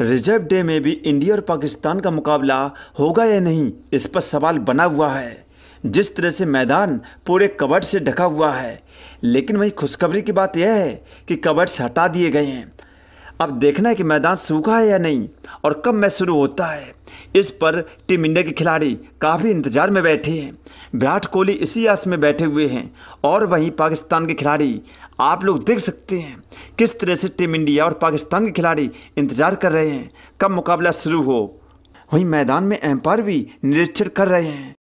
reserve day में भी India और पाकिस्तान का मुकाबला होगा या नहीं इस पर सवाल बना हुआ है जिस तरह से मैदान पूरे कवर्ड से ढका हुआ है लेकिन वही खुशखबरी की बात यह है कि से हटा दिए गए हैं अब देखना है कि मैदान सूखा है या नहीं और कब मैच शुरू होता है इस पर टीम इंडिया के खिलाड़ी काफ़ी इंतजार में बैठे हैं विराट कोहली इसी आस में बैठे हुए हैं और वहीं पाकिस्तान के खिलाड़ी आप लोग देख सकते हैं किस तरह से टीम इंडिया और पाकिस्तान के खिलाड़ी इंतजार कर रहे हैं कब मुकाबला शुरू हो वहीं मैदान में एम्पायर भी निरीक्षण कर रहे हैं